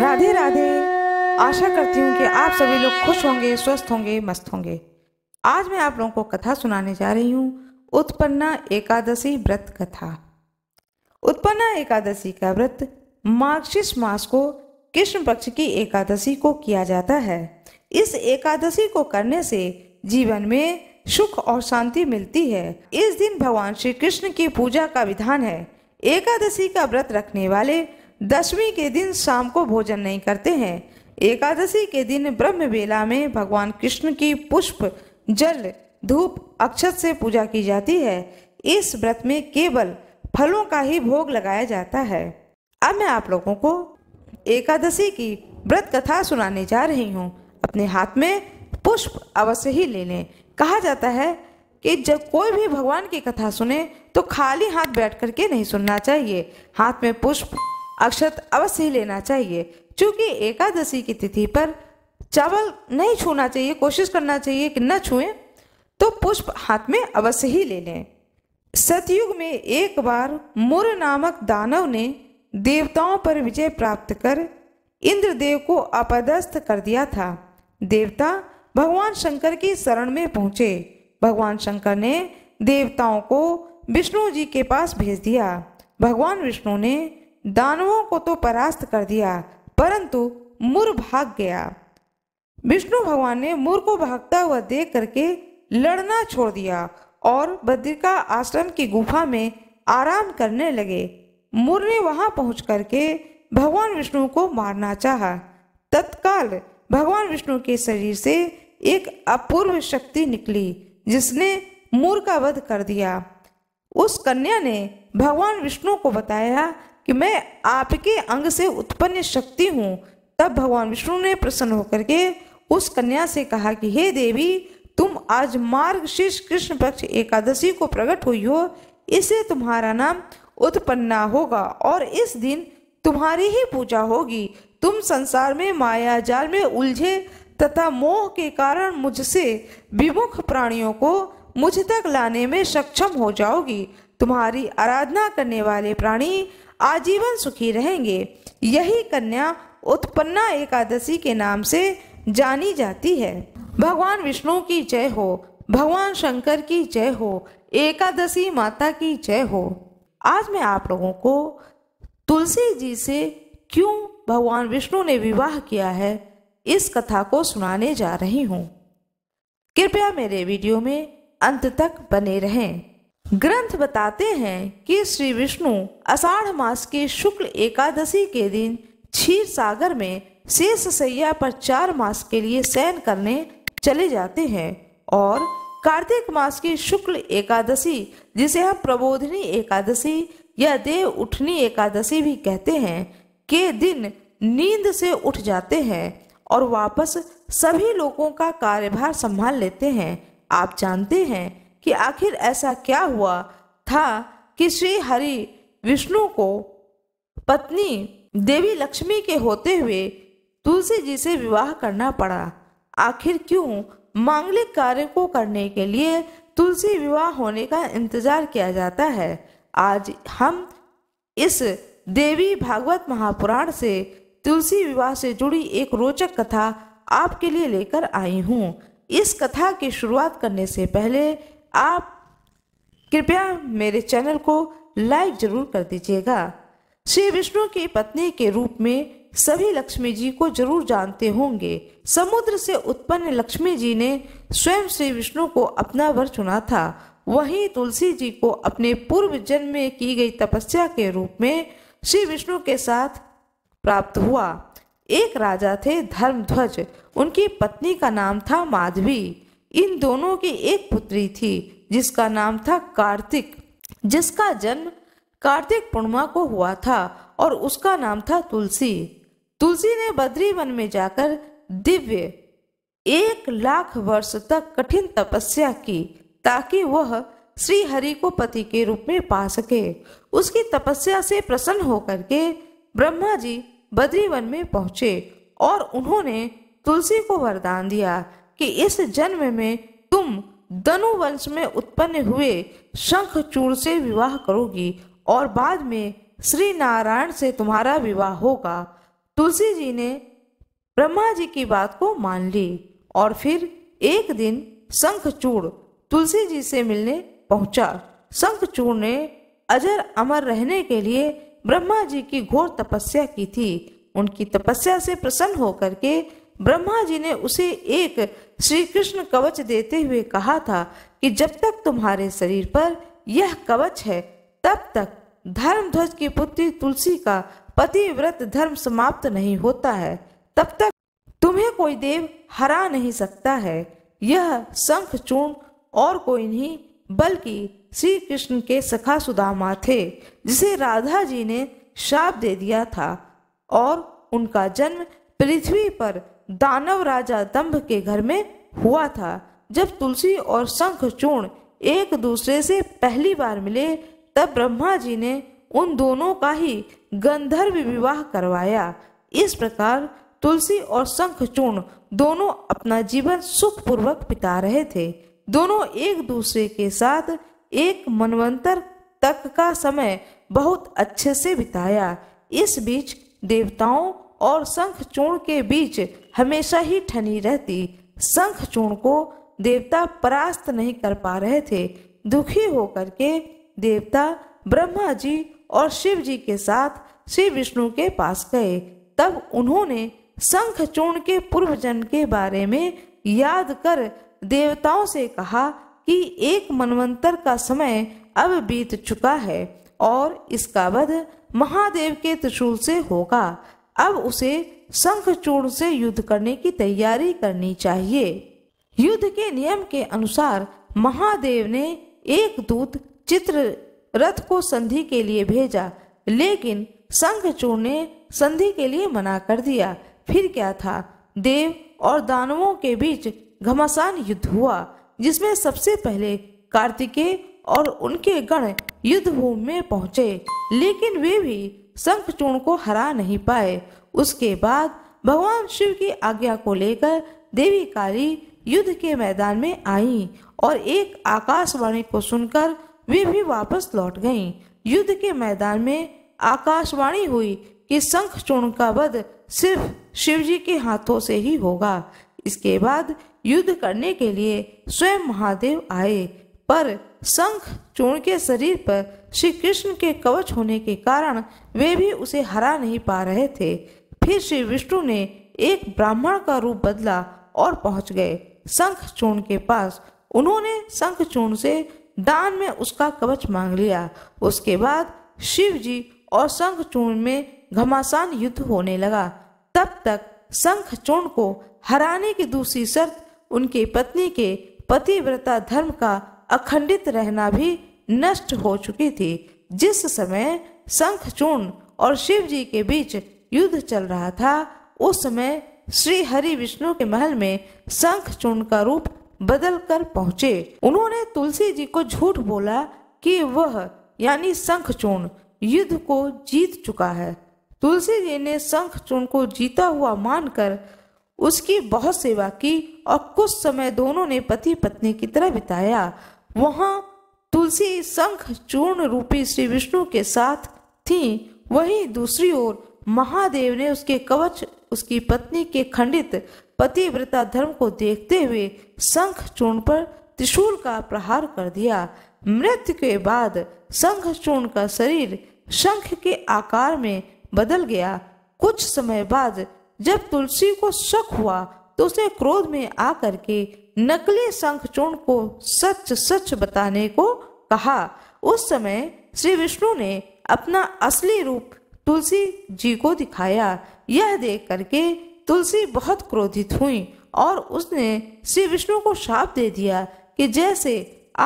राधे राधे आशा करती हूँ कि आप सभी लोग खुश होंगे स्वस्थ होंगे मस्त होंगे आज मैं आप लोगों को कथा सुनाने जा रही हूँ उत्पन्ना एकादशी व्रत कथा उत्पन्ना एकादशी का व्रत मार्गशीर्ष मास को कृष्ण पक्ष की एकादशी को किया जाता है इस एकादशी को करने से जीवन में सुख और शांति मिलती है इस दिन भगवान श्री कृष्ण की पूजा का विधान है एकादशी का व्रत रखने वाले दसवीं के दिन शाम को भोजन नहीं करते हैं एकादशी के दिन ब्रह्म बेला में भगवान कृष्ण की पुष्प जल धूप अक्षत से पूजा की जाती है इस व्रत में केवल फलों का ही भोग लगाया जाता है अब मैं आप लोगों को एकादशी की व्रत कथा सुनाने जा रही हूँ अपने हाथ में पुष्प अवश्य ही ले लें कहा जाता है कि जब कोई भी भगवान की कथा सुने तो खाली हाथ बैठ करके नहीं सुनना चाहिए हाथ में पुष्प अक्षत अवश्य लेना चाहिए क्योंकि एकादशी की तिथि पर चावल नहीं छूना चाहिए कोशिश करना चाहिए कि न छुएं तो पुष्प हाथ में अवश्य ही ले लें सतयुग में एक बार मुर नामक दानव ने देवताओं पर विजय प्राप्त कर इंद्रदेव को अपदस्थ कर दिया था देवता भगवान शंकर की शरण में पहुंचे भगवान शंकर ने देवताओं को विष्णु जी के पास भेज दिया भगवान विष्णु ने दानवों को तो परास्त कर दिया परंतु मुर भाग गया विष्णु भगवान ने मुर को भागता हुआ देख करके लड़ना छोड़ दिया और बद्रिका आश्रम की गुफा में आराम करने लगे मुर ने वहां पहुंच करके भगवान विष्णु को मारना चाहा। तत्काल भगवान विष्णु के शरीर से एक अपूर्व शक्ति निकली जिसने मुर का वध कर दिया उस कन्या ने भगवान विष्णु को बताया कि मैं आपके अंग से उत्पन्न शक्ति हूँ तब भगवान विष्णु ने प्रसन्न होकर के उस कन्या से कहा कि हे देवी तुम आज मार्ग शीर्ष कृष्ण पक्ष एकादशी को प्रकट हुई हो इसे तुम्हारा नाम उत्पन्ना होगा और इस दिन तुम्हारी ही पूजा होगी तुम संसार में माया जाल में उलझे तथा मोह के कारण मुझसे विमुख प्राणियों को मुझ तक लाने में सक्षम हो जाओगी तुम्हारी आराधना करने वाले प्राणी आजीवन सुखी रहेंगे यही कन्या उत्पन्ना एकादशी के नाम से जानी जाती है भगवान विष्णु की जय हो भगवान शंकर की जय हो एकादशी माता की जय हो आज मैं आप लोगों को तुलसी जी से क्यों भगवान विष्णु ने विवाह किया है इस कथा को सुनाने जा रही हूँ कृपया मेरे वीडियो में अंत तक बने रहें ग्रंथ बताते हैं कि श्री विष्णु अषाढ़ मास के शुक्ल एकादशी के दिन क्षीर सागर में शेष सैया पर चार मास के लिए शयन करने चले जाते हैं और कार्तिक मास की शुक्ल एकादशी जिसे हम प्रबोधनी एकादशी या देव उठनी एकादशी भी कहते हैं के दिन नींद से उठ जाते हैं और वापस सभी लोगों का कार्यभार संभाल लेते हैं आप जानते हैं कि आखिर ऐसा क्या हुआ था कि श्री हरि विष्णु को पत्नी देवी लक्ष्मी के होते हुए तुलसी जी से विवाह करना पड़ा आखिर क्यों मांगलिक कार्य को करने के लिए तुलसी विवाह होने का इंतजार किया जाता है आज हम इस देवी भागवत महापुराण से तुलसी विवाह से जुड़ी एक रोचक कथा आपके लिए लेकर आई हूँ इस कथा की शुरुआत करने से पहले आप कृपया मेरे चैनल को लाइक जरूर कर दीजिएगा श्री विष्णु की पत्नी के रूप में सभी लक्ष्मी जी को जरूर जानते होंगे समुद्र से उत्पन्न लक्ष्मी जी ने स्वयं श्री विष्णु को अपना वर चुना था वहीं तुलसी जी को अपने पूर्व जन्म में की गई तपस्या के रूप में श्री विष्णु के साथ प्राप्त हुआ एक राजा थे धर्मध्वज उनकी पत्नी का नाम था माधवी इन दोनों की एक पुत्री थी जिसका नाम था कार्तिक जिसका जन्म कार्तिक पूर्णिमा को हुआ था और उसका नाम था तुलसी तुलसी ने बद्री वन में जाकर दिव्य एक लाख वर्ष तक कठिन तपस्या की ताकि वह श्री हरि को पति के रूप में पा सके उसकी तपस्या से प्रसन्न होकर के ब्रह्मा जी बद्री वन में पहुंचे और उन्होंने तुलसी को वरदान दिया कि इस जन्म में तुम धनुवंश में उत्पन्न हुए शंखचूड़ से विवाह करोगी और बाद में श्री नारायण से तुम्हारा विवाह होगा तुलसी जी ने ब्रह्मा जी की बात को मान ली और फिर एक दिन शंखचूड़ तुलसी जी से मिलने पहुंचा शंखचूड़ ने अजर अमर रहने के लिए ब्रह्मा जी की घोर तपस्या की थी उनकी तपस्या से प्रसन्न होकर के ब्रह्मा जी ने उसे एक श्री कृष्ण कवच देते हुए कहा था कि जब तक तुम्हारे शरीर पर यह कवच है तब तक धर्मध्वज की पुत्री तुलसी का पतिव्रत धर्म समाप्त नहीं होता है तब तक तुम्हें कोई देव हरा नहीं सकता है यह शंख चूर्ण और कोई नहीं बल्कि श्री कृष्ण के सखा सुदामा थे जिसे राधा जी ने श्राप दे दिया था और उनका जन्म पृथ्वी पर दानव राजा दम्भ के घर में हुआ था जब तुलसी और शंख चूर्ण एक दूसरे से पहली बार मिले तब ब्रह्मा जी ने उन दोनों का ही गंधर्व विवाह करवाया इस प्रकार तुलसी और चूर्ण दोनों अपना जीवन सुखपूर्वक बिता रहे थे दोनों एक दूसरे के साथ एक मनवंतर तक का समय बहुत अच्छे से बिताया इस बीच देवताओं और शंखचूर्ण के बीच हमेशा ही ठनी रहती शंख चूर्ण को देवता परास्त नहीं कर पा रहे थे दुखी होकर के देवता ब्रह्मा जी और शिव जी के साथ श्री विष्णु के पास गए तब उन्होंने शंख चूर्ण के पूर्व जन्म के बारे में याद कर देवताओं से कहा कि एक मनवंतर का समय अब बीत चुका है और इसका वध महादेव के त्रिशूल से होगा अब उसे शंखचूड़ से युद्ध करने की तैयारी करनी चाहिए युद्ध के नियम के अनुसार महादेव ने एक दूत चित्र रथ को संधि के लिए भेजा लेकिन शंखचूड़ ने संधि के लिए मना कर दिया फिर क्या था देव और दानवों के बीच घमासान युद्ध हुआ जिसमें सबसे पहले कार्तिकेय और उनके गण युद्ध भूमि में पहुंचे लेकिन वे भी शंखचूर्ण को हरा नहीं पाए उसके बाद भगवान शिव की आज्ञा को लेकर देवी काली युद्ध के मैदान में आईं और एक आकाशवाणी को सुनकर वे भी वापस लौट गईं। युद्ध के मैदान में आकाशवाणी हुई कि शंख चूर्ण का वध सिर्फ शिवजी के हाथों से ही होगा इसके बाद युद्ध करने के लिए स्वयं महादेव आए पर शंख चूर्ण के शरीर पर श्री कृष्ण के कवच होने के कारण वे भी उसे हरा नहीं पा रहे थे फिर श्री विष्णु ने एक ब्राह्मण का रूप बदला और पहुंच गए शंख चूर्ण के पास उन्होंने शंख चूर्ण से दान में उसका कवच मांग लिया उसके बाद शिव जी और शंख चूर्ण में घमासान युद्ध होने लगा तब तक शंख चूर्ण को हराने की दूसरी शर्त उनकी पत्नी के पतिव्रता धर्म का अखंडित रहना भी नष्ट हो चुकी थी जिस समय शंख चूर्ण और शिव जी के बीच युद्ध चल रहा था उस समय श्री हरि विष्णु के महल में शंख चूर्ण का रूप बदल कर पहुंचे उन्होंने तुलसी जी को झूठ बोला कि वह यानी शंख चूर्ण युद्ध को जीत चुका है तुलसी जी ने शंख चूर्ण को जीता हुआ मानकर उसकी बहुत सेवा की और कुछ समय दोनों ने पति पत्नी की तरह बिताया वहाँ तुलसी शंख चूर्ण रूपी श्री विष्णु के साथ थी वही दूसरी ओर महादेव ने उसके कवच उसकी पत्नी के खंडित पतिव्रता धर्म को देखते हुए शंख चूर्ण पर त्रिशूल का प्रहार कर दिया मृत्यु के बाद शंख चूर्ण का शरीर शंख के आकार में बदल गया कुछ समय बाद जब तुलसी को शक हुआ तो उसे क्रोध में आकर के नकली शंख चूर्ण को सच सच बताने को कहा उस समय श्री विष्णु ने अपना असली रूप तुलसी जी को दिखाया यह देख करके तुलसी बहुत क्रोधित हुई और उसने श्री विष्णु को शाप दे दिया कि जैसे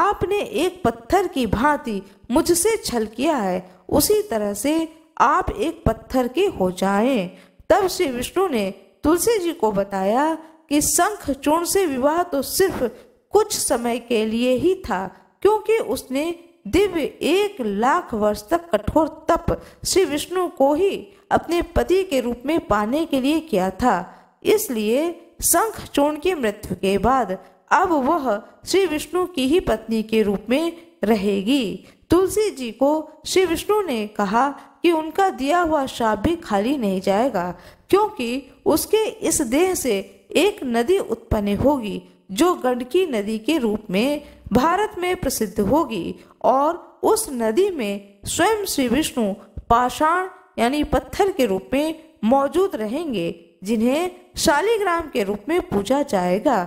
आपने एक पत्थर की भांति मुझसे छल किया है उसी तरह से आप एक पत्थर के हो जाएं। तब श्री विष्णु ने तुलसी जी को बताया कि शंख चूर्ण से विवाह तो सिर्फ कुछ समय के लिए ही था क्योंकि उसने दिव्य एक लाख वर्ष तक कठोर तप श्री विष्णु को ही अपने पति के रूप में पाने के लिए किया था इसलिए शंख चूर्ण की मृत्यु के बाद अब वह श्री विष्णु की ही पत्नी के रूप में रहेगी तुलसी जी को श्री विष्णु ने कहा कि उनका दिया हुआ शाप भी खाली नहीं जाएगा क्योंकि उसके इस देह से एक नदी उत्पन्न होगी जो गंडकी नदी के रूप में भारत में प्रसिद्ध होगी और उस नदी में स्वयं श्री विष्णु पाषाण यानी पत्थर के रूप में मौजूद रहेंगे जिन्हें शालीग्राम के रूप में पूजा जाएगा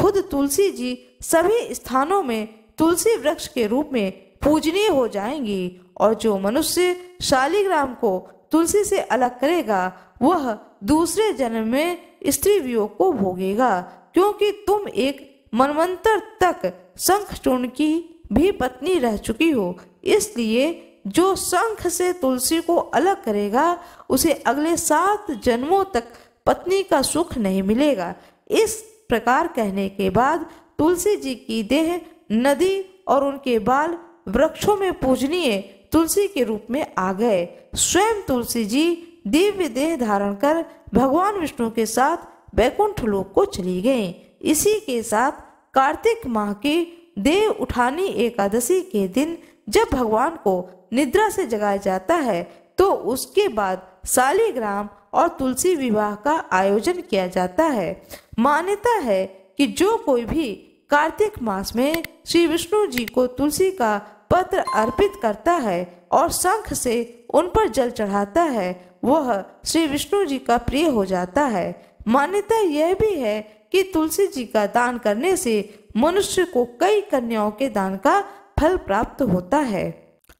खुद तुलसी जी सभी स्थानों में तुलसी वृक्ष के रूप में पूजनीय हो जाएंगी और जो मनुष्य शालीग्राम को तुलसी से अलग करेगा वह दूसरे जन्म में स्त्री वियोग को भोगेगा क्योंकि तुम एक मनमंत्र तक शंख चूर्ण की भी पत्नी रह चुकी हो इसलिए जो शंख से तुलसी को अलग करेगा उसे अगले सात जन्मों तक पत्नी का सुख नहीं मिलेगा इस प्रकार कहने के बाद तुलसी जी की देह नदी और उनके बाल वृक्षों में पूजनीय तुलसी के रूप में आ गए स्वयं तुलसी जी दिव्य देह धारण कर भगवान विष्णु के साथ वैकुंठ लोक को चली गईं इसी के साथ कार्तिक माह की देव उठानी एकादशी के दिन जब भगवान को निद्रा से जगाया जाता है तो उसके बाद शालीग्राम और तुलसी विवाह का आयोजन किया जाता है मान्यता है कि जो कोई भी कार्तिक मास में श्री विष्णु जी को तुलसी का पत्र अर्पित करता है और शंख से उन पर जल चढ़ाता है वह श्री विष्णु जी का प्रिय हो जाता है मान्यता यह भी है कि तुलसी जी का दान करने से मनुष्य को कई कन्याओं के दान का फल प्राप्त होता है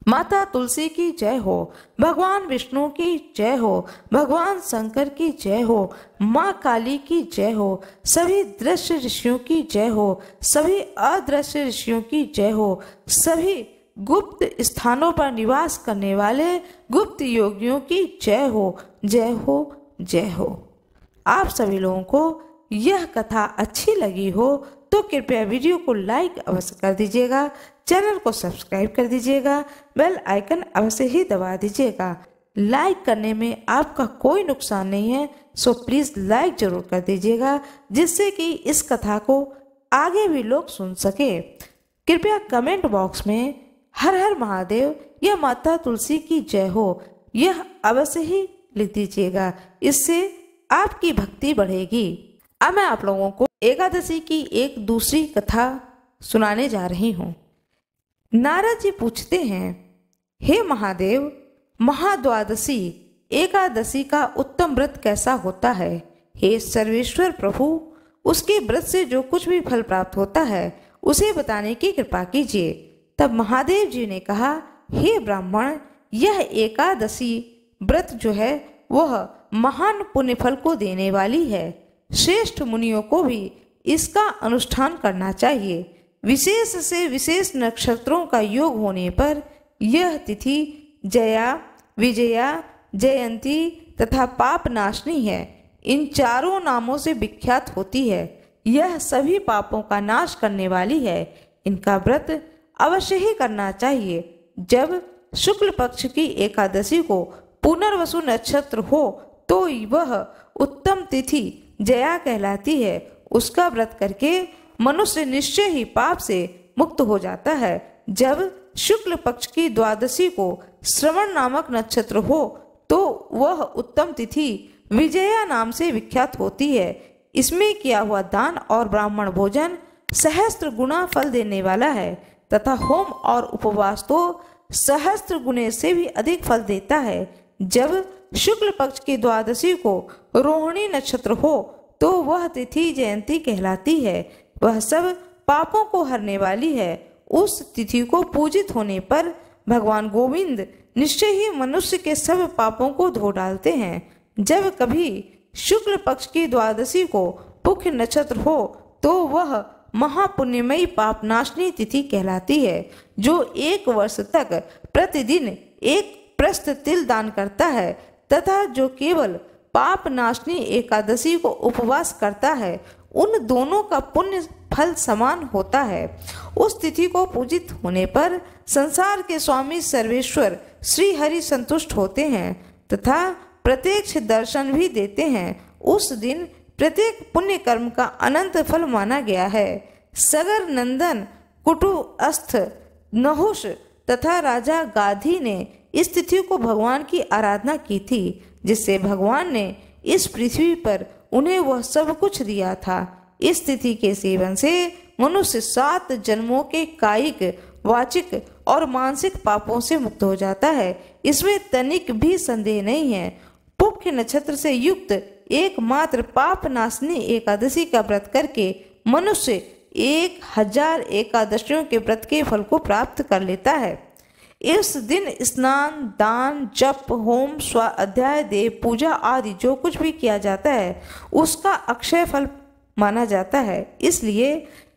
माता तुलसी की जय हो भगवान विष्णु की जय हो भगवान शंकर की जय हो माँ काली की जय हो सभी दृश्य ऋषियों की जय हो सभी अदृश्य ऋषियों की जय हो सभी गुप्त स्थानों पर निवास करने वाले गुप्त योगियों की जय हो जय हो जय हो आप सभी लोगों को यह कथा अच्छी लगी हो तो कृपया वीडियो को लाइक अवश्य कर दीजिएगा चैनल को सब्सक्राइब कर दीजिएगा बेल आइकन अवश्य ही दबा दीजिएगा लाइक करने में आपका कोई नुकसान नहीं है सो प्लीज़ लाइक जरूर कर दीजिएगा जिससे कि इस कथा को आगे भी लोग सुन सके कृपया कमेंट बॉक्स में हर हर महादेव या माता तुलसी की जय हो यह अवश्य ही लिख दीजिएगा इससे आपकी भक्ति बढ़ेगी अब मैं आप लोगों को एकादशी की एक दूसरी कथा सुनाने जा रही हूँ नारद जी पूछते हैं हे महादेव महाद्वादशी एकादशी का उत्तम व्रत कैसा होता है हे सर्वेश्वर प्रभु उसके व्रत से जो कुछ भी फल प्राप्त होता है उसे बताने की कृपा कीजिए तब महादेव जी ने कहा हे ब्राह्मण यह एकादशी व्रत जो है वह महान पुण्य फल को देने वाली है श्रेष्ठ मुनियों को भी इसका अनुष्ठान करना चाहिए विशेष से विशेष नक्षत्रों का योग होने पर यह तिथि जया विजया जयंती तथा पाप नाशनी है इन चारों नामों से विख्यात होती है यह सभी पापों का नाश करने वाली है इनका व्रत अवश्य ही करना चाहिए जब शुक्ल पक्ष की एकादशी को पुनर्वसु नक्षत्र हो तो वह उत्तम तिथि जया कहलाती है उसका व्रत करके मनुष्य निश्चय ही पाप से मुक्त हो जाता है जब शुक्ल पक्ष की द्वादशी को श्रवण नामक नक्षत्र हो तो वह उत्तम तिथि विजया नाम से विख्यात होती है इसमें किया हुआ दान और ब्राह्मण भोजन सहस्त्र गुना फल देने वाला है तथा होम और उपवास तो सहस्त्र गुने से भी अधिक फल देता है जब शुक्ल पक्ष की द्वादशी को रोहिणी नक्षत्र हो तो वह तिथि जयंती कहलाती है वह सब पापों को हरने वाली है उस तिथि को पूजित होने पर भगवान गोविंद निश्चय ही मनुष्य के सब पापों को धो डालते हैं जब कभी शुक्ल पक्ष की द्वादशी को पुख्य नक्षत्र हो तो वह महापुण्यमयी पापनाशनी तिथि कहलाती है जो एक वर्ष तक प्रतिदिन एक प्रस्त तिल दान करता है तथा जो केवल पाप नाशनी एकादशी को उपवास करता है उन दोनों का पुण्य फल समान होता है उस तिथि को पूजित होने पर संसार के स्वामी सर्वेश्वर श्री हरि संतुष्ट होते हैं तथा प्रत्यक्ष दर्शन भी देते हैं उस दिन प्रत्येक पुण्य कर्म का अनंत फल माना गया है सगर नंदन कुटुअस्थ नहुष तथा राजा गाधी ने इस तिथि को भगवान की आराधना की थी जिससे भगवान ने इस पृथ्वी पर उन्हें वह सब कुछ दिया था इस तिथि के सेवन से मनुष्य सात जन्मों के कायिक वाचिक और मानसिक पापों से मुक्त हो जाता है इसमें तनिक भी संदेह नहीं है पुख्य नक्षत्र से युक्त एकमात्र पाप नाशनी एकादशी का व्रत करके मनुष्य एक हजार एकादशियों के व्रत के फल को प्राप्त कर लेता है इस दिन स्नान दान जप होम स्वाध्याय देव पूजा आदि जो कुछ भी किया जाता है उसका अक्षय फल माना जाता है इसलिए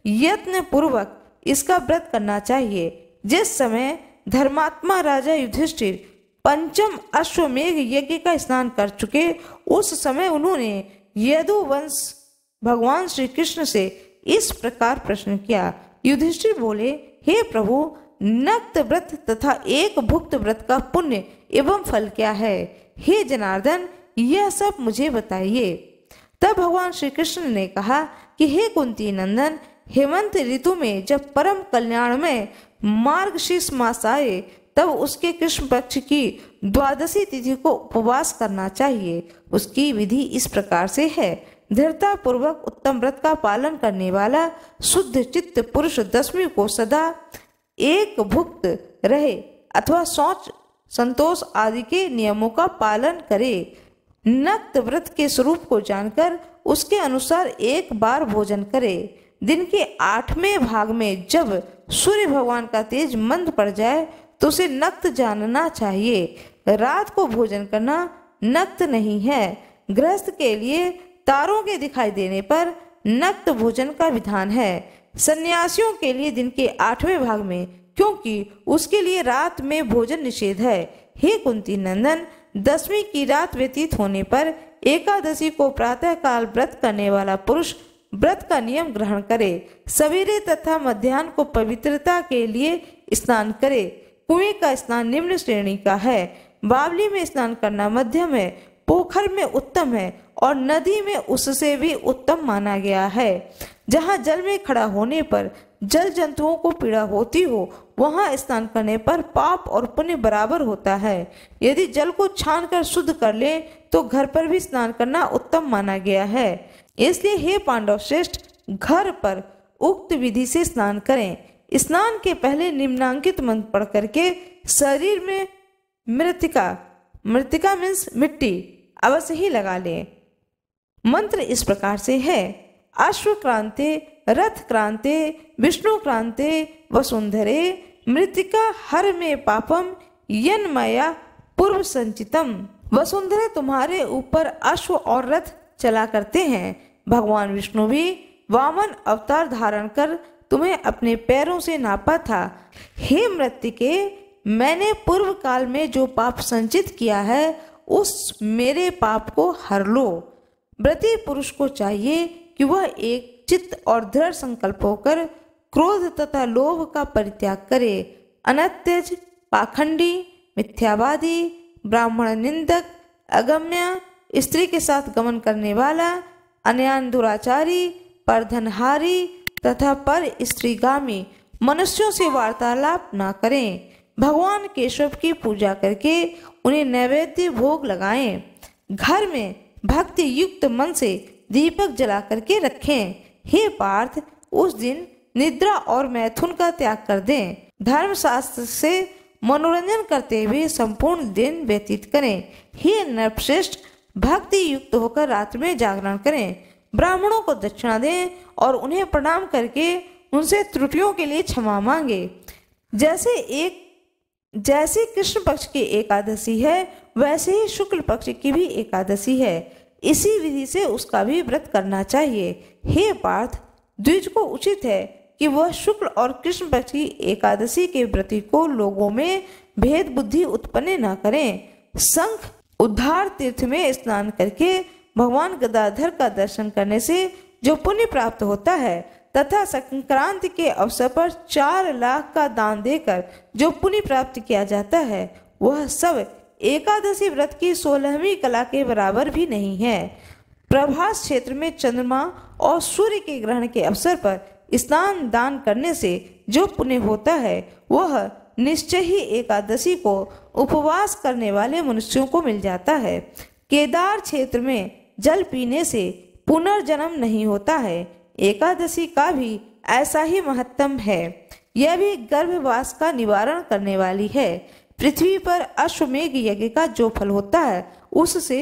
यत्न पूर्वक इसका व्रत करना चाहिए जिस समय धर्मात्मा राजा युधिष्ठिर पंचम अश्वमेघ यज्ञ का स्नान कर चुके उस समय उन्होंने यदुवंश भगवान श्री कृष्ण से इस प्रकार प्रश्न किया युधिष्ठिर बोले हे प्रभु नक्त व्रत तथा एक भुक्त व्रत का पुण्य एवं फल क्या है हे जनार्दन यह सब मुझे बताइए तब भगवान श्री कृष्ण ने कहा कि हे कुंती नंदन हेमंत ऋतु में जब परम कल्याण में मार्गशीर्ष मास आए तब उसके कृष्ण पक्ष की द्वादशी तिथि को उपवास करना चाहिए उसकी विधि इस प्रकार से है दृढ़ता पूर्वक उत्तम व्रत का पालन करने वाला शुद्ध चित्त पुरुष दसवीं को सदा एक भुक्त रहे अथवा सोच संतोष आदि के नियमों का पालन करे नक्त व्रत के स्वरूप को जानकर उसके अनुसार एक बार भोजन करे दिन के आठवें भाग में जब सूर्य भगवान का तेज मंद पड़ जाए तो उसे नक्त जानना चाहिए रात को भोजन करना नक्त नहीं है गृहस्थ के लिए तारों के दिखाई देने पर नक्त भोजन का विधान है सन्यासियों के लिए दिन के आठवें भाग में क्योंकि उसके लिए रात में भोजन निषेध है हे कुंती नंदन दसवीं की रात व्यतीत होने पर एकादशी को प्रातःकाल व्रत करने वाला पुरुष व्रत का नियम ग्रहण करे सवेरे तथा मध्यान्ह को पवित्रता के लिए स्नान करे कुएं का स्नान निम्न श्रेणी का है बावली में स्नान करना मध्यम है पोखर में उत्तम है और नदी में उससे भी उत्तम माना गया है जहाँ जल में खड़ा होने पर जल जंतुओं को पीड़ा होती हो वहाँ स्नान करने पर पाप और पुण्य बराबर होता है यदि जल को छान कर शुद्ध कर ले तो घर पर भी स्नान करना उत्तम माना गया है इसलिए हे पांडव श्रेष्ठ घर पर उक्त विधि से स्नान करें स्नान के पहले निम्नांकित मंत्र पढ़ करके शरीर में मृतिका मृतिका मीन्स मिट्टी अवश्य ही लगा ले मंत्र इस प्रकार से है अश्व क्रांति रथ क्रांति विष्णु क्रांति वसुंधरे मृतिका हर में पापम यन्मया पूर्व संचितम वसुंधरे तुम्हारे ऊपर अश्व और रथ चला करते हैं भगवान विष्णु भी वामन अवतार धारण कर तुम्हें अपने पैरों से नापा था हे मृतिके मैंने पूर्व काल में जो पाप संचित किया है उस मेरे पाप को हर लो व्रती पुरुष को चाहिए कि वह एक चित्त और दृढ़ संकल्प होकर क्रोध तथा लोभ का परित्याग करे अनत्यज पाखंडी मिथ्यावादी ब्राह्मण निंदक अगम्य स्त्री के साथ गमन करने वाला अन्यान दुराचारी परधनहारी तथा पर स्त्रीगामी मनुष्यों से वार्तालाप न करें भगवान केशव की पूजा करके उन्हें नैवेद्य भोग लगाएं घर में भक्ति युक्त मन से दीपक जला करके रखें हे पार्थ उस दिन निद्रा और मैथुन का त्याग कर दें शास्त्र से मनोरंजन करते हुए संपूर्ण दिन व्यतीत करें हे नरश्रेष्ठ भक्ति युक्त होकर रात में जागरण करें ब्राह्मणों को दक्षिणा दें और उन्हें प्रणाम करके उनसे त्रुटियों के लिए क्षमा मांगे जैसे एक जैसे कृष्ण पक्ष की एकादशी है वैसे ही शुक्ल पक्ष की भी एकादशी है इसी विधि से उसका भी व्रत करना चाहिए हे पार्थ द्विज को उचित है कि वह शुक्ल और कृष्ण पक्ष की एकादशी के व्रति को लोगों में भेद बुद्धि उत्पन्न न करें संख उद्धार तीर्थ में स्नान करके भगवान गदाधर का दर्शन करने से जो पुण्य प्राप्त होता है तथा संक्रांति के अवसर पर चार लाख का दान देकर जो पुण्य प्राप्त किया जाता है वह सब एकादशी व्रत की सोलहवीं कला के बराबर भी नहीं है प्रभास क्षेत्र में चंद्रमा और सूर्य के ग्रहण के अवसर पर स्नान दान करने से जो पुण्य होता है वह निश्चय ही एकादशी को उपवास करने वाले मनुष्यों को मिल जाता है केदार क्षेत्र में जल पीने से पुनर्जन्म नहीं होता है एकादशी का भी ऐसा ही महत्तम है यह भी गर्भवास का निवारण करने वाली है पृथ्वी पर अश्वमेघ यज्ञ का जो फल होता है उससे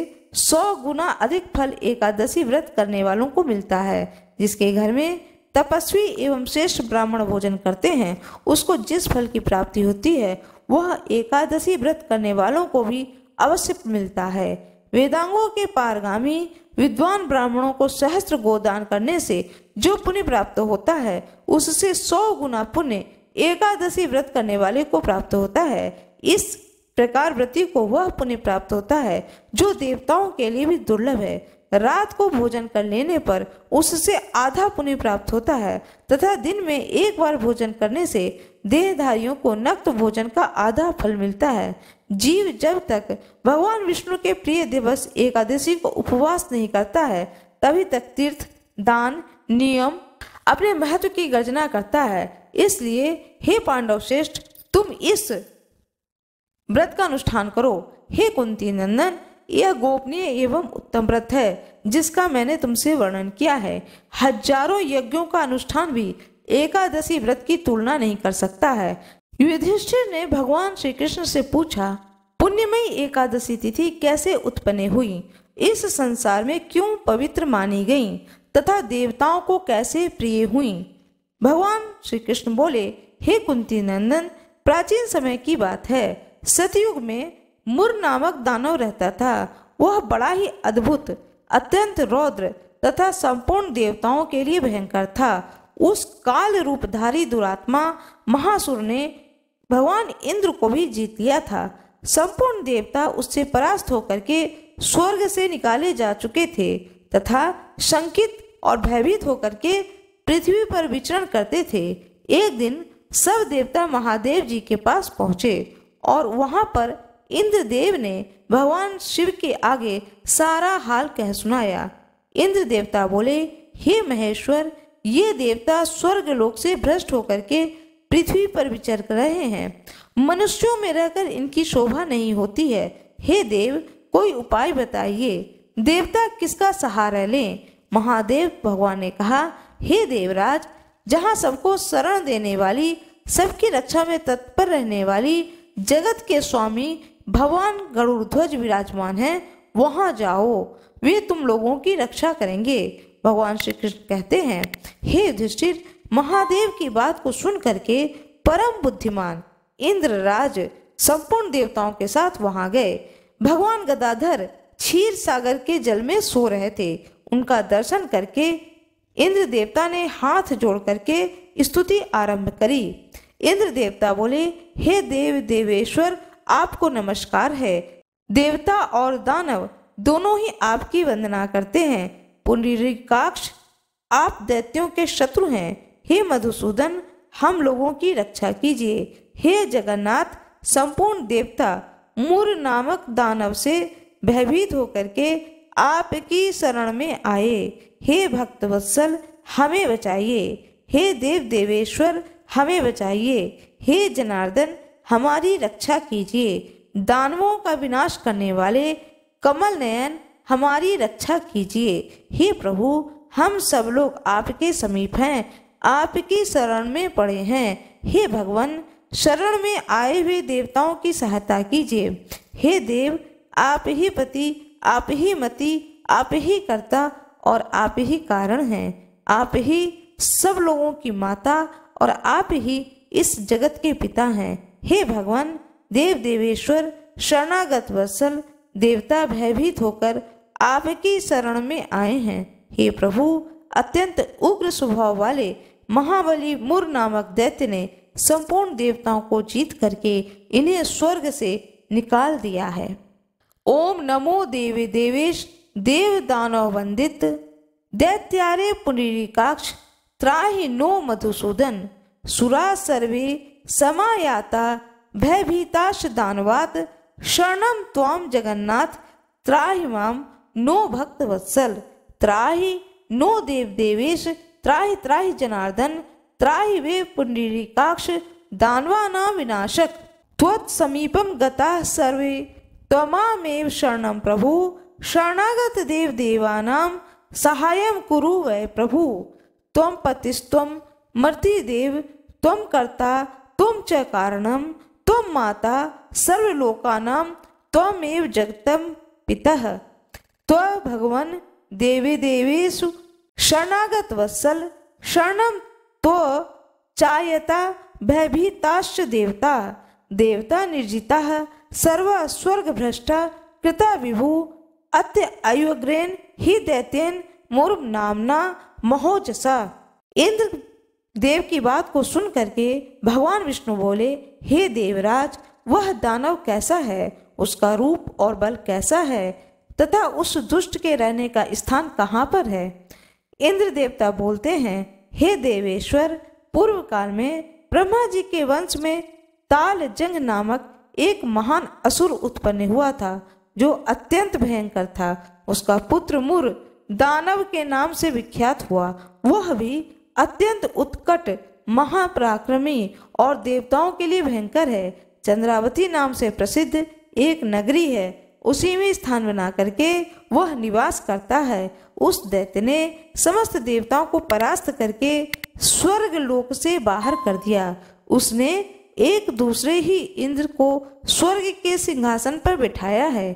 सौ गुना अधिक फल एकादशी व्रत करने वालों को मिलता है जिसके घर में तपस्वी एवं श्रेष्ठ ब्राह्मण भोजन करते हैं उसको जिस फल की प्राप्ति होती है वह एकादशी व्रत करने वालों को भी अवश्य मिलता है वेदांगों के पारगामी विद्वान ब्राह्मणों को सहस्त्र गोदान करने से जो पुण्य प्राप्त होता है उससे सौ गुना पुण्य एकादशी व्रत करने वाले को प्राप्त होता है इस प्रकार व्रति को वह पुण्य प्राप्त होता है जो देवताओं के लिए भी दुर्लभ है रात को भोजन कर लेने पर उससे आधा पुण्य प्राप्त होता है तथा दिन में एक बार भोजन करने से देहधारियों को नक्त भोजन का आधा फल मिलता है जीव जब तक भगवान विष्णु के प्रिय दिवस एकादशी को उपवास नहीं करता है तभी तक तीर्थ दान नियम अपने महत्व की गर्जना करता है इसलिए हे पांडव श्रेष्ठ तुम इस व्रत का अनुष्ठान करो हे कुंती नंदन यह गोपनीय एवं उत्तम व्रत है जिसका मैंने तुमसे वर्णन किया है हजारों यज्ञों का अनुष्ठान भी एकादशी व्रत की तुलना नहीं कर सकता है युधिष्ठिर ने भगवान श्री कृष्ण से पूछा पुण्यमयी एकादशी तिथि कैसे उत्पन्न हुई इस संसार में क्यों पवित्र मानी गई तथा देवताओं को कैसे प्रिय हुई भगवान श्री कृष्ण बोले हे कुंती नंदन प्राचीन समय की बात है सतयुग में मुर नामक दानव रहता था वह बड़ा ही अद्भुत अत्यंत रौद्र तथा संपूर्ण देवताओं के लिए भयंकर था उस काल रूपधारी दुरात्मा महासुर ने भगवान इंद्र को भी जीत लिया था संपूर्ण देवता उससे परास्त होकर के स्वर्ग से निकाले जा चुके थे तथा शंकित और भयभीत होकर के पृथ्वी पर विचरण करते थे एक दिन सब देवता महादेव जी के पास पहुँचे और वहां पर इंद्रदेव ने भगवान शिव के आगे सारा हाल कह सुनाया इंद्र देवता बोले हे महेश्वर ये देवता स्वर्ग लोक से भ्रष्ट होकर के पृथ्वी पर विचर रहे हैं मनुष्यों में रहकर इनकी शोभा नहीं होती है हे देव कोई उपाय बताइए देवता किसका सहारा लें महादेव भगवान ने कहा हे देवराज जहाँ सबको शरण देने वाली सबकी रक्षा में तत्पर रहने वाली जगत के स्वामी भगवान गरुड़ध्वज विराजमान हैं वहाँ जाओ वे तुम लोगों की रक्षा करेंगे भगवान श्री कृष्ण कहते हैं हे युधिष्ठिर महादेव की बात को सुन करके परम बुद्धिमान इंद्रराज संपूर्ण देवताओं के साथ वहां गए भगवान गदाधर क्षीर सागर के जल में सो रहे थे उनका दर्शन करके इंद्र देवता ने हाथ जोड़ करके स्तुति आरंभ करी इंद्र देवता बोले हे देव देवेश्वर आपको नमस्कार है देवता और दानव दोनों ही आपकी वंदना करते हैं पुनरिकाक्ष आप दैत्यों के शत्रु हैं हे मधुसूदन हम लोगों की रक्षा कीजिए हे जगन्नाथ संपूर्ण देवता मूर नामक दानव से भयभीत होकर के आपकी शरण में आए हे भक्तवत्सल हमें बचाइए हे देव देवेश्वर हमें बचाइए हे जनार्दन हमारी रक्षा कीजिए दानवों का विनाश करने वाले कमल नयन हमारी रक्षा कीजिए हे प्रभु हम सब लोग आपके समीप हैं आपकी शरण में पड़े हैं हे भगवान शरण में आए हुए देवताओं की सहायता कीजिए हे देव आप ही पति आप ही मति आप ही कर्ता और आप ही कारण हैं आप ही सब लोगों की माता और आप ही इस जगत के पिता हैं हे भगवान देव देवेश्वर शरणागत वसल देवता भयभीत होकर आपकी शरण में आए हैं हे प्रभु अत्यंत उग्र स्वभाव वाले महाबली मुर नामक दैत्य ने संपूर्ण देवताओं को जीत करके इन्हें स्वर्ग से निकाल दिया है ओम नमो देवे देवेश देव दानव वंदित दैत्यारे पुनरिकाक्ष त्राही नो मधुसूदन सुरा सर्वे समायाता भयभीताश दानवात शरणम त्वाम जगन्नाथ त्राही माम नो भक्त वत्सल त्राही नो देव देवेश त्राही त्राही जनार्दन त्राही वे पुंडरीकाक्ष दानवा नाम विनाशक त्वत समीपम गता सर्वे त्वमामेव शरणम प्रभु शरणागत देव देवानाम सहायम कुरु वै प्रभु तम पतिस्त्वं मर्तिदेव तम कर्ता तम च कारणं तम माता सर्वलोकाना त्वमेव जगतं पिता त्व भगवन देवे देवेषु शरणागत वत्सल शरण तो चायता भयभीताश्च देवता देवता निर्जिता सर्व स्वर्ग भ्रष्टा कृता विभु अत्य अयोग्रेन ही दैत्येन मूर्म नामना महोजसा इंद्र देव की बात को सुन करके भगवान विष्णु बोले हे देवराज वह दानव कैसा है उसका रूप और बल कैसा है तथा उस दुष्ट के रहने का स्थान कहाँ पर है इंद्र देवता बोलते हैं हे देवेश्वर पूर्व काल में ब्रह्मा जी के वंश में ताल जंग नामक एक महान असुर उत्पन्न हुआ था जो अत्यंत भयंकर था उसका पुत्र मुर दानव के नाम से विख्यात हुआ वह भी अत्यंत उत्कट महापराक्रमी और देवताओं के लिए भयंकर है चंद्रावती नाम से प्रसिद्ध एक नगरी है उसी में स्थान बना करके वह निवास करता है उस दैत्य ने समस्त देवताओं को परास्त करके स्वर्ग लोक से बाहर कर दिया उसने एक दूसरे ही इंद्र को स्वर्ग के सिंहासन पर बिठाया है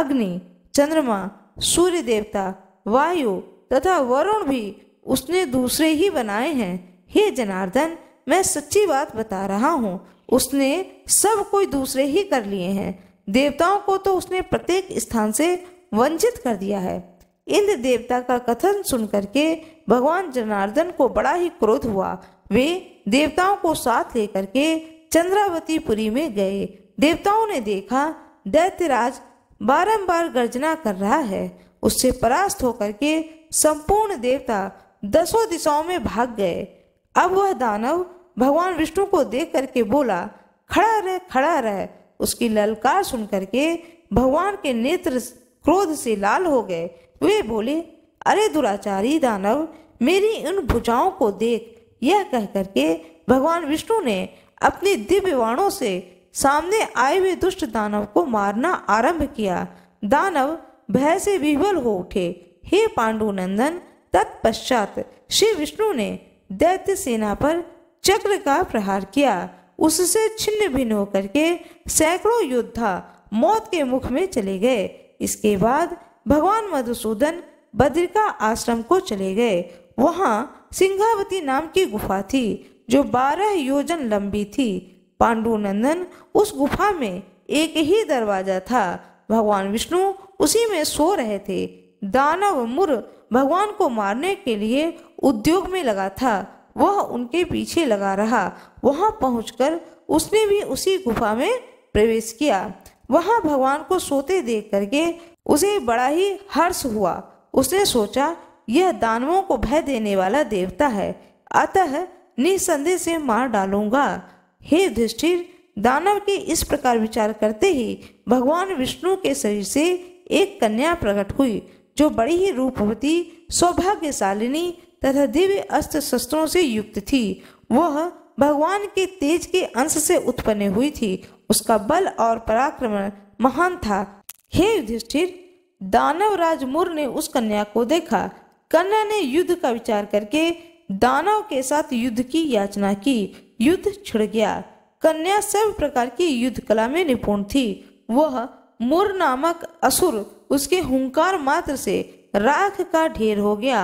अग्नि चंद्रमा सूर्य देवता वायु तथा वरुण भी उसने दूसरे ही बनाए हैं हे जनार्दन मैं सच्ची बात बता रहा हूँ उसने सब कोई दूसरे ही कर लिए हैं देवताओं को तो उसने प्रत्येक स्थान से वंचित कर दिया है इंद्र देवता का कथन सुन करके भगवान जनार्दन को बड़ा ही क्रोध हुआ वे देवताओं को साथ लेकर के चंद्रावती पुरी में गए देवताओं ने देखा दैत्यराज बारंबार गर्जना कर रहा है उससे परास्त होकर के संपूर्ण देवता दसों दिशाओं में भाग गए अब वह दानव भगवान विष्णु को देख करके बोला खड़ा रह खड़ा रह उसकी ललकार सुन करके भगवान के नेत्र क्रोध से लाल हो गए वे बोले अरे दुराचारी दानव मेरी उन भुजाओं को देख यह कह करके भगवान विष्णु ने अपने दिव्य वाणों से सामने आए हुए दुष्ट दानव को मारना आरंभ किया दानव भय से विवल हो उठे हे पांडुनंदन तत्पश्चात श्री विष्णु ने दैत्य सेना पर चक्र का प्रहार किया उससे छिन्न भिन्न होकर के सैकड़ों योद्धा मौत के मुख में चले गए इसके बाद भगवान मधुसूदन बद्रिका आश्रम को चले गए वहाँ सिंघावती नाम की गुफा थी जो बारह योजन लंबी थी पांडुनंदन उस गुफा में एक ही दरवाजा था भगवान विष्णु उसी में सो रहे थे दानव मुर भगवान को मारने के लिए उद्योग में लगा था वह उनके पीछे लगा रहा वहां पहुंचकर उसने भी उसी गुफा में प्रवेश किया वहां भगवान को सोते देख करके उसे बड़ा ही हर्ष हुआ उसने सोचा यह दानवों को भय देने वाला देवता है अतः निसंदेह से मार डालूंगा हे धिष्ठिर दानव के इस प्रकार विचार करते ही भगवान विष्णु के शरीर से एक कन्या प्रकट हुई जो बड़ी ही रूपवती सौभाग्यशालिनी तथा दिव्य अस्त्र शस्त्रों से युक्त थी वह भगवान के तेज के अंश से उत्पन्न हुई थी उसका बल और पराक्रम महान था हे युधिष्ठिर दानव राज मुर ने उस कन्या को देखा कन्या ने युद्ध का विचार करके दानव के साथ युद्ध की याचना की युद्ध छिड़ गया कन्या सब प्रकार की युद्ध कला में निपुण थी वह मुर नामक असुर उसके हुंकार मात्र से राख का ढेर हो गया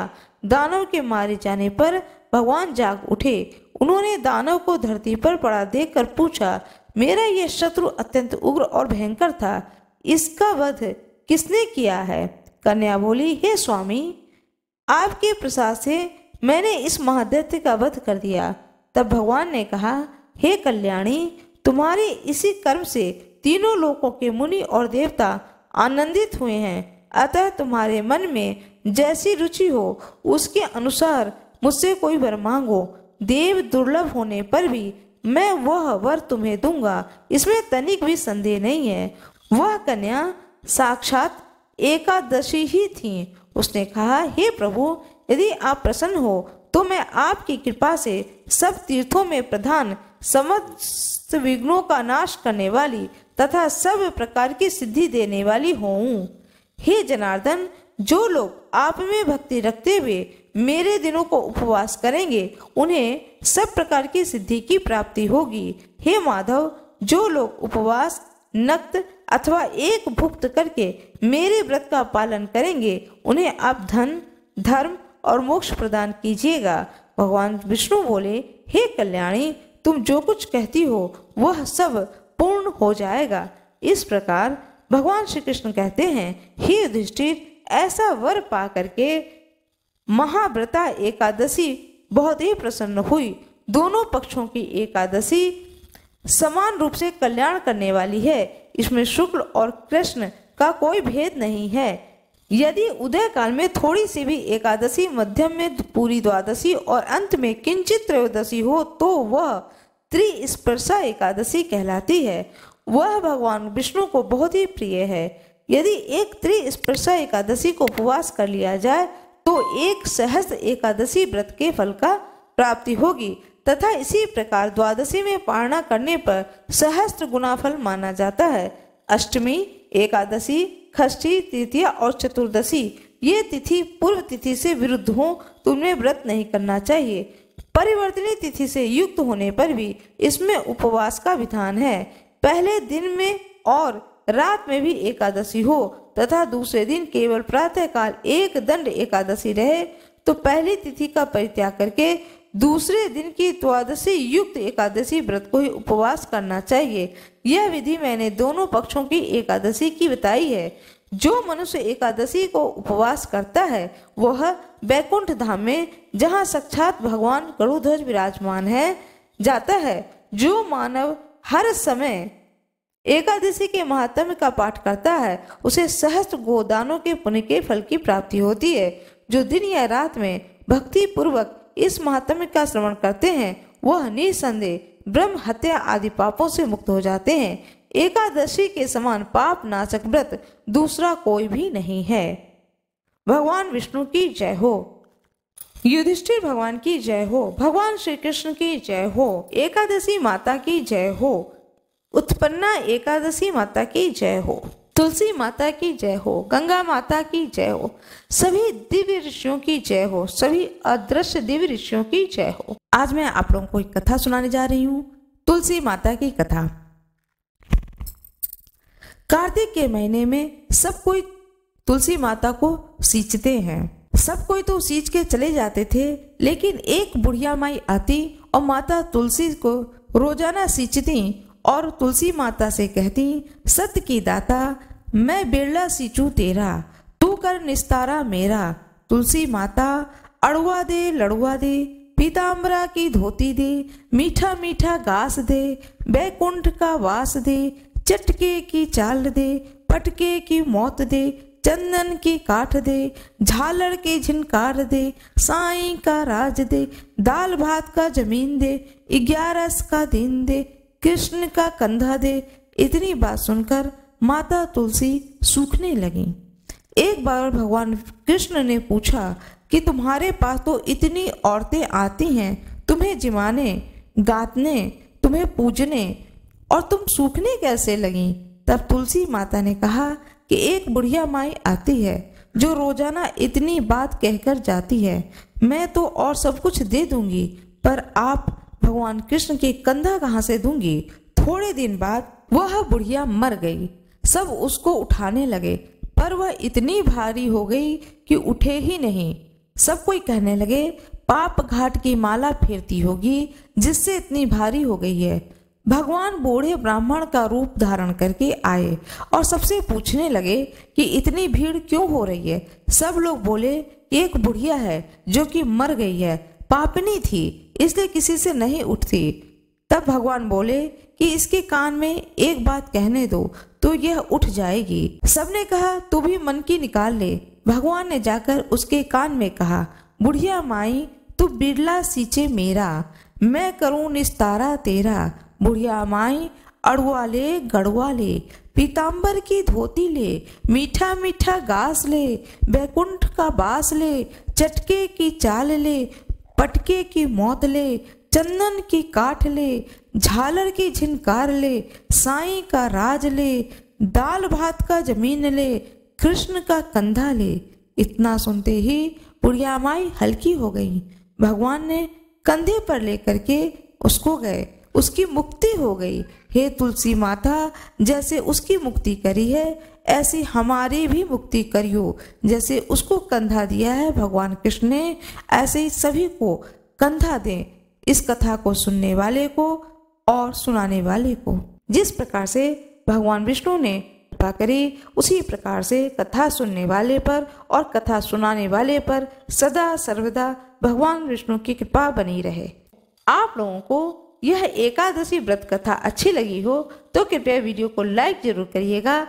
दानव के मारे जाने पर भगवान जाग उठे उन्होंने दानव को धरती पर पड़ा देख कर पूछा मेरा यह शत्रु अत्यंत उग्र और भयंकर था इसका वध किसने किया है कन्या बोली हे स्वामी आपके प्रसाद से मैंने इस महादत्य का वध कर दिया तब भगवान ने कहा हे कल्याणी तुम्हारे इसी कर्म से तीनों लोकों के मुनि और देवता आनंदित हुए हैं अतः तुम्हारे मन में जैसी रुचि हो उसके अनुसार मुझसे कोई वर मांगो देव दुर्लभ होने पर भी मैं वह वर तुम्हें दूंगा इसमें तनिक भी संदेह नहीं है वह कन्या साक्षात एकादशी ही थी उसने कहा हे प्रभु यदि आप प्रसन्न हो तो मैं आपकी कृपा से सब तीर्थों में प्रधान समझ विघ्नों का नाश करने वाली तथा सब प्रकार की सिद्धि देने वाली होऊं हे जनार्दन जो लोग आप में भक्ति रखते हुए मेरे दिनों को उपवास करेंगे उन्हें सब प्रकार की सिद्धि की प्राप्ति होगी हे माधव जो लोग उपवास नक्त अथवा एक भुक्त करके मेरे व्रत का पालन करेंगे उन्हें आप धन धर्म और मोक्ष प्रदान कीजिएगा भगवान विष्णु बोले हे कल्याणी तुम जो कुछ कहती हो वह सब पूर्ण हो जाएगा इस प्रकार भगवान श्री कृष्ण कहते हैं हे युधिष्ठिर ऐसा वर पा करके महाव्रता एकादशी बहुत ही प्रसन्न हुई दोनों पक्षों की एकादशी समान रूप से कल्याण करने वाली है इसमें शुक्ल और कृष्ण का कोई भेद नहीं है यदि उदय काल में थोड़ी सी भी एकादशी मध्यम में पूरी द्वादशी और अंत में किंचित त्रयोदशी हो तो वह त्रिस्पर्शा एकादशी कहलाती है वह भगवान विष्णु को बहुत ही प्रिय है यदि एक त्रिस्पर्शा एकादशी को उपवास कर लिया जाए तो एक सहस्त्र एकादशी व्रत के फल का प्राप्ति होगी तथा इसी प्रकार द्वादशी में पारणा करने पर सहस्त्र गुना फल माना जाता है अष्टमी एकादशी षष्ठी तृतीया और चतुर्दशी ये तिथि पूर्व तिथि से विरुद्ध हो तो उनमें व्रत नहीं करना चाहिए परिवर्तनी तिथि से युक्त होने पर भी इसमें उपवास का विधान है पहले दिन में और रात में भी एकादशी हो तथा दूसरे दिन केवल प्रातःकाल एक दंड एकादशी रहे तो पहली तिथि का परित्याग करके दूसरे दिन की द्वादशी युक्त एकादशी व्रत को ही उपवास करना चाहिए यह विधि मैंने दोनों पक्षों की एकादशी की बताई है जो मनुष्य एकादशी को उपवास करता है वह बैकुंठ धाम में जहाँ साक्षात भगवान गरुध्वज विराजमान है जाता है जो मानव हर समय एकादशी के महात्म्य का पाठ करता है उसे सहस्त्र गोदानों के पुण्य के फल की प्राप्ति होती है जो दिन या रात में भक्ति पूर्वक इस महात्म्य का श्रवण करते हैं वह निसंदेह ब्रह्म हत्या आदि पापों से मुक्त हो जाते हैं एकादशी के समान पाप नाशक व्रत दूसरा कोई भी नहीं है भगवान विष्णु की जय हो युधिष्ठिर भगवान की जय हो भगवान श्री कृष्ण की जय हो एकादशी माता की जय हो उत्पन्ना एकादशी माता की जय हो तुलसी माता की जय हो गंगा माता की जय हो सभी दिव्य ऋषियों की जय हो सभी अदृश्य दिव्य ऋषियों की जय हो आज मैं आप लोगों को एक कथा सुनाने जा रही हूँ तुलसी माता की कथा कार्तिक के महीने में सब कोई तुलसी माता को सींचते हैं सब कोई तो सींच के चले जाते थे लेकिन एक बुढ़िया माई आती और माता तुलसी को रोजाना सींचती और तुलसी माता से कहती सत्य की दाता मैं बिरला सिंचू तेरा तू कर निस्तारा मेरा तुलसी माता अड़ुआ दे लड़ुआ दे पीताम्बरा की धोती दे मीठा मीठा घास दे बैकुंठ का वास दे चटके की चाल दे पटके की मौत दे चंदन की काठ दे झालर के झिनकार दे साई का राज दे दाल भात का जमीन दे ग्यारस का दिन दे कृष्ण का कंधा दे इतनी बात सुनकर माता तुलसी सूखने लगी एक बार भगवान कृष्ण ने पूछा कि तुम्हारे पास तो इतनी औरतें आती हैं तुम्हें जिमाने गातने तुम्हें पूजने और तुम सूखने कैसे लगी तब तुलसी माता ने कहा कि एक बुढ़िया माई आती है जो रोजाना इतनी बात कहकर जाती है मैं तो और सब कुछ दे दूंगी पर आप भगवान कृष्ण के कंधा कहाँ से दूंगी थोड़े दिन बाद वह बुढ़िया मर गई सब उसको उठाने लगे पर वह इतनी भारी हो गई कि उठे ही नहीं सब कोई कहने लगे पाप घाट की माला फेरती होगी जिससे इतनी भारी हो गई है भगवान बूढ़े ब्राह्मण का रूप धारण करके आए और सबसे पूछने लगे कि इतनी भीड़ क्यों हो रही है सब लोग बोले एक बुढ़िया है जो कि मर गई है पापनी थी इसलिए किसी से नहीं उठती तब भगवान बोले कि इसके कान में एक बात कहने दो तो यह उठ जाएगी सबने कहा तू भी मन की निकाल ले भगवान ने जाकर उसके कान में कहा बुढ़िया माई तू बिरला सींचे मेरा मैं करूँ निस्तारा तेरा बुढ़िया माई अड़ुआ ले गड़ुआ ले पीताम्बर की धोती ले मीठा मीठा घास ले बैकुंठ का बास ले चटके की चाल ले पटके की मौत ले चंदन की काठ ले झालर की झिनकार ले साई का राज ले दाल भात का जमीन ले कृष्ण का कंधा ले इतना सुनते ही बुढ़िया माई हल्की हो गई भगवान ने कंधे पर लेकर के उसको गए उसकी मुक्ति हो गई हे तुलसी माता जैसे उसकी मुक्ति करी है ऐसी हमारी भी मुक्ति करियो जैसे उसको कंधा दिया है भगवान कृष्ण ने ऐसे ही सभी को कंधा दें इस कथा को सुनने वाले को और सुनाने वाले को जिस प्रकार से भगवान विष्णु ने कृपा करी उसी प्रकार से कथा सुनने वाले पर और कथा सुनाने वाले पर सदा सर्वदा भगवान विष्णु की कृपा बनी रहे आप लोगों को यह एकादशी व्रत कथा अच्छी लगी हो तो कृपया वीडियो को लाइक जरूर करिएगा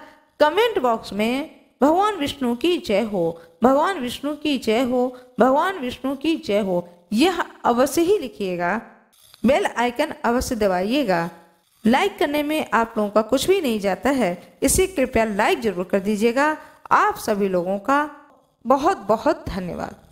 कमेंट बॉक्स में भगवान विष्णु की जय हो भगवान विष्णु की जय हो भगवान विष्णु की जय हो यह अवश्य ही लिखिएगा बेल आइकन अवश्य दबाइएगा लाइक करने में आप लोगों का कुछ भी नहीं जाता है इसे कृपया लाइक जरूर कर दीजिएगा आप सभी लोगों का बहुत बहुत धन्यवाद